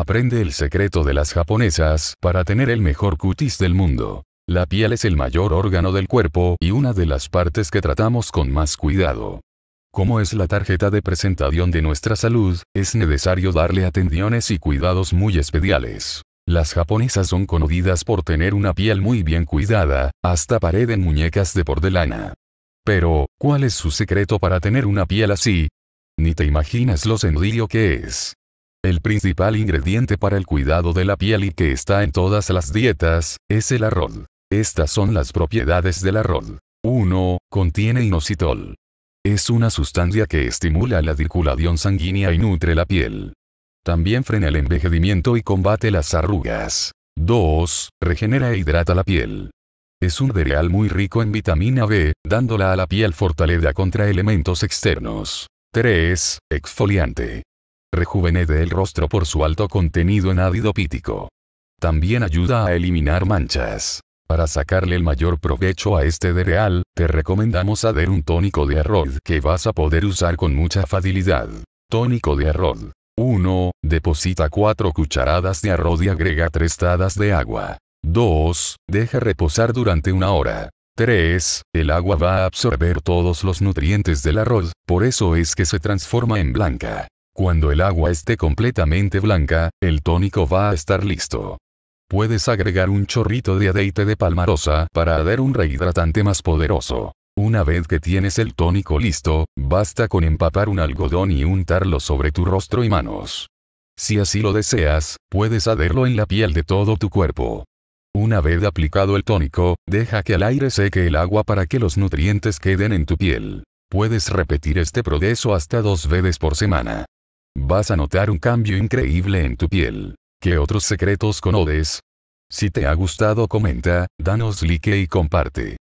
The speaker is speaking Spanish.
Aprende el secreto de las japonesas para tener el mejor cutis del mundo. La piel es el mayor órgano del cuerpo y una de las partes que tratamos con más cuidado. Como es la tarjeta de presentación de nuestra salud, es necesario darle atenciones y cuidados muy especiales. Las japonesas son conocidas por tener una piel muy bien cuidada, hasta pared en muñecas de por lana. Pero, ¿cuál es su secreto para tener una piel así? Ni te imaginas lo sencillo que es. El principal ingrediente para el cuidado de la piel y que está en todas las dietas, es el arroz. Estas son las propiedades del arroz. 1. Contiene inositol. Es una sustancia que estimula la circulación sanguínea y nutre la piel. También frena el envejecimiento y combate las arrugas. 2. Regenera e hidrata la piel. Es un cereal muy rico en vitamina B, dándola a la piel fortaleza contra elementos externos. 3. Exfoliante. Rejuvenece el rostro por su alto contenido en ácido pítico. También ayuda a eliminar manchas. Para sacarle el mayor provecho a este cereal, te recomendamos hacer un tónico de arroz que vas a poder usar con mucha facilidad. Tónico de arroz. 1. Deposita 4 cucharadas de arroz y agrega 3 tadas de agua. 2. Deja reposar durante una hora. 3. El agua va a absorber todos los nutrientes del arroz, por eso es que se transforma en blanca. Cuando el agua esté completamente blanca, el tónico va a estar listo. Puedes agregar un chorrito de aceite de palmarosa para dar un rehidratante más poderoso. Una vez que tienes el tónico listo, basta con empapar un algodón y untarlo sobre tu rostro y manos. Si así lo deseas, puedes hacerlo en la piel de todo tu cuerpo. Una vez aplicado el tónico, deja que al aire seque el agua para que los nutrientes queden en tu piel. Puedes repetir este proceso hasta dos veces por semana. Vas a notar un cambio increíble en tu piel. ¿Qué otros secretos conoces? Si te ha gustado comenta, danos like y comparte.